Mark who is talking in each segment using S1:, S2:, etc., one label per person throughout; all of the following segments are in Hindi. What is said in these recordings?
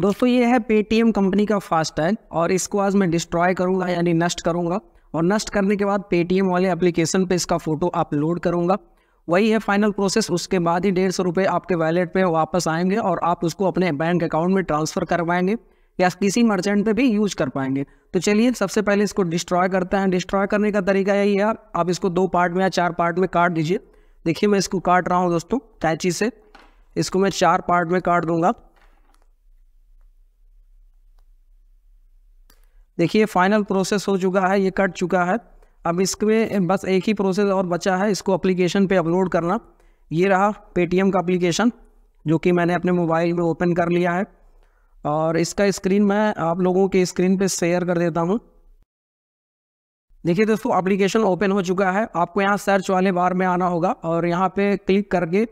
S1: दोस्तों ये है पेटीएम कंपनी का फास्ट टैग और इसको आज मैं डिस्ट्रॉय करूंगा यानी नष्ट करूंगा और नष्ट करने के बाद पेटीएम वाले एप्लीकेशन पे इसका फ़ोटो अपलोड करूंगा वही है फाइनल प्रोसेस उसके बाद ही डेढ़ सौ रुपये आपके वैलेट पे वापस आएंगे और आप उसको अपने बैंक अकाउंट में ट्रांसफ़र करवाएंगे या किसी मर्चेंट पर भी यूज कर पाएंगे तो चलिए सबसे पहले इसको डिस्ट्रॉय करते हैं डिस्ट्रॉय करने का तरीका यही है आप इसको दो पार्ट में या चार पार्ट में काट दीजिए देखिए मैं इसको काट रहा हूँ दोस्तों कैची से इसको मैं चार पार्ट में काट दूंगा देखिए फाइनल प्रोसेस हो चुका है ये कट चुका है अब इसमें बस एक ही प्रोसेस और बचा है इसको अप्लीकेशन पे अपलोड करना ये रहा पेटीएम का अप्लीकेशन जो कि मैंने अपने मोबाइल में ओपन कर लिया है और इसका स्क्रीन मैं आप लोगों के स्क्रीन पे शेयर कर देता हूँ देखिए दोस्तों एप्लीकेशन ओपन हो चुका है आपको यहाँ सर्च वाले बार में आना होगा और यहाँ पे क्लिक करके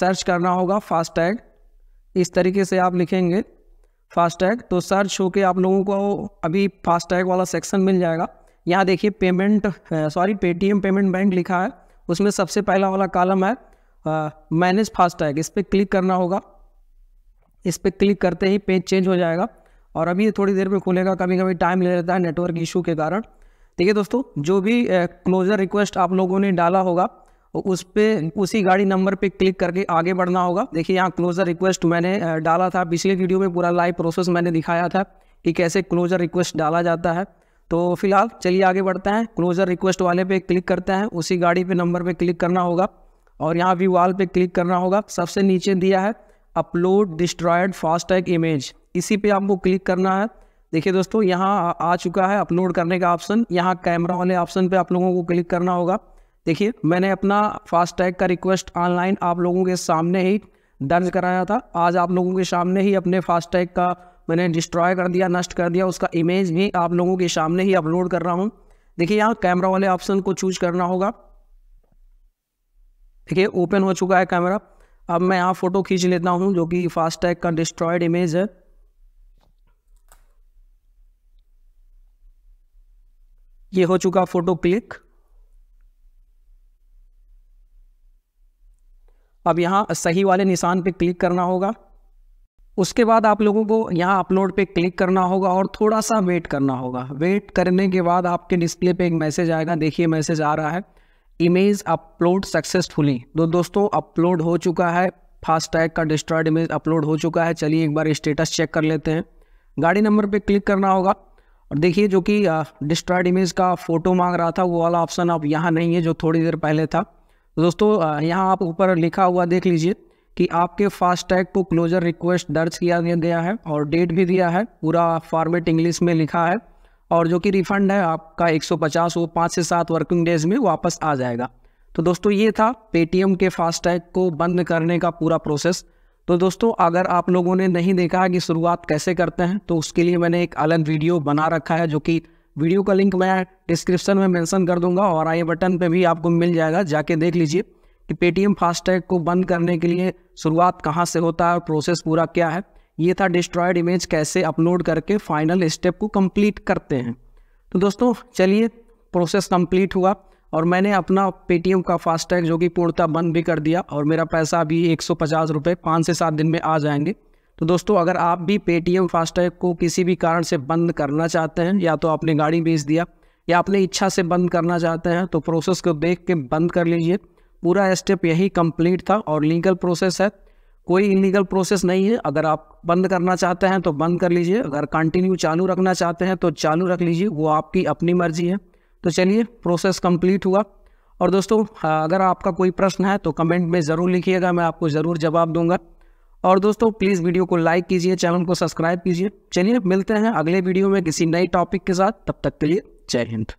S1: सर्च करना होगा फास्टैग इस तरीके से आप लिखेंगे फास्टैग तो सर्च होके आप लोगों को अभी फास्टैग वाला सेक्शन मिल जाएगा यहाँ देखिए payment sorry Paytm payment bank लिखा है उसमें सबसे पहला वाला कालम है मैनेज फास्टैग इस पर क्लिक करना होगा इस पर क्लिक करते ही पेज चेंज हो जाएगा और अभी थोड़ी देर में खुलेगा कभी कभी टाइम ले लेता है नेटवर्क इशू के कारण देखिए दोस्तों जो भी क्लोजर रिक्वेस्ट आप लोगों ने डाला होगा उस पर उसी गाड़ी नंबर पे क्लिक करके आगे बढ़ना होगा देखिए यहाँ क्लोजर रिक्वेस्ट मैंने डाला था पिछले वीडियो में पूरा लाइव प्रोसेस मैंने दिखाया था कि कैसे क्लोजर रिक्वेस्ट डाला जाता है तो फिलहाल चलिए आगे बढ़ते हैं क्लोजर रिक्वेस्ट वाले पे क्लिक करते हैं उसी गाड़ी पे नंबर पे क्लिक करना होगा और यहाँ व्यू वाल पे क्लिक करना होगा सबसे नीचे दिया है अपलोड डिस्ट्रॉयड फास्टैग इमेज इसी पे आपको क्लिक करना है देखिए दोस्तों यहाँ आ चुका है अपलोड करने का ऑप्शन यहाँ कैमरा वाले ऑप्शन पे आप लोगों को क्लिक करना होगा देखिए मैंने अपना फास्ट टैग का रिक्वेस्ट ऑनलाइन आप लोगों के सामने ही दर्ज कराया था आज आप लोगों के सामने ही अपने फास्ट टैग का मैंने डिस्ट्रॉय कर दिया नष्ट कर दिया उसका इमेज भी आप लोगों के सामने ही अपलोड कर रहा हूँ देखिए यहाँ कैमरा वाले ऑप्शन को चूज करना होगा देखिए ओपन हो चुका है कैमरा अब मैं यहाँ फ़ोटो खींच लेता हूँ जो कि फास्ट टैग का डिस्ट्रॉयड इमेज है ये हो चुका फ़ोटो क्लिक अब यहाँ सही वाले निशान पे क्लिक करना होगा उसके बाद आप लोगों को यहाँ अपलोड पे क्लिक करना होगा और थोड़ा सा वेट करना होगा वेट करने के बाद आपके डिस्प्ले पे एक मैसेज आएगा देखिए मैसेज आ रहा है इमेज अपलोड सक्सेसफुली तो दोस्तों अपलोड हो चुका है फास्टैग का डिस्ट्रॉयड इमेज अपलोड हो चुका है चलिए एक बार स्टेटस चेक कर लेते हैं गाड़ी नंबर पर क्लिक करना होगा और देखिए जो कि डिस्ट्रॉयड इमेज का फ़ोटो मांग रहा था वो वाला ऑप्शन अब यहाँ नहीं है जो थोड़ी देर पहले था तो दोस्तों यहाँ आप ऊपर लिखा हुआ देख लीजिए कि आपके fast tag to closure request दर्ज किया गया है और डेट भी दिया है पूरा फॉर्मेट इंग्लिश में लिखा है और जो कि रिफंड है आपका 150 वो पाँच से सात वर्किंग डेज में वापस आ जाएगा तो दोस्तों ये था पेटीएम के फास्टैग को बंद करने का पूरा प्रोसेस तो दोस्तों अगर आप लोगों ने नहीं देखा है कि शुरुआत कैसे करते हैं तो उसके लिए मैंने एक अलग वीडियो बना रखा है जो कि वीडियो का लिंक मैं डिस्क्रिप्शन में मेंशन कर दूंगा और आई बटन पे भी आपको मिल जाएगा जाके देख लीजिए कि पेटीएम फास्टैग को बंद करने के लिए शुरुआत कहाँ से होता है और प्रोसेस पूरा क्या है ये था डिस्ट्रॉयड इमेज कैसे अपलोड करके फाइनल स्टेप को कम्प्लीट करते हैं तो दोस्तों चलिए प्रोसेस कम्प्लीट हुआ और मैंने अपना पेटीएम का फास्टैग जो कि पूर्णतः बंद भी कर दिया और मेरा पैसा अभी एक सौ पचास रुपये पाँच से सात दिन में आ जाएंगे तो दोस्तों अगर आप भी पेटीएम फास्टैग को किसी भी कारण से बंद करना चाहते हैं या तो आपने गाड़ी बेच दिया या अपने इच्छा से बंद करना चाहते हैं तो प्रोसेस को देख के बंद कर लीजिए पूरा स्टेप यही कंप्लीट था और लीगल प्रोसेस है कोई इलीगल प्रोसेस नहीं है अगर आप बंद करना चाहते हैं तो बंद कर लीजिए अगर कंटिन्यू चालू रखना चाहते हैं तो चालू रख लीजिए वो आपकी अपनी मर्जी है तो चलिए प्रोसेस कंप्लीट हुआ और दोस्तों अगर आपका कोई प्रश्न है तो कमेंट में ज़रूर लिखिएगा मैं आपको ज़रूर जवाब दूंगा और दोस्तों प्लीज़ वीडियो को लाइक कीजिए चैनल को सब्सक्राइब कीजिए चलिए मिलते हैं अगले वीडियो में किसी नई टॉपिक के साथ तब तक के लिए जय हिंद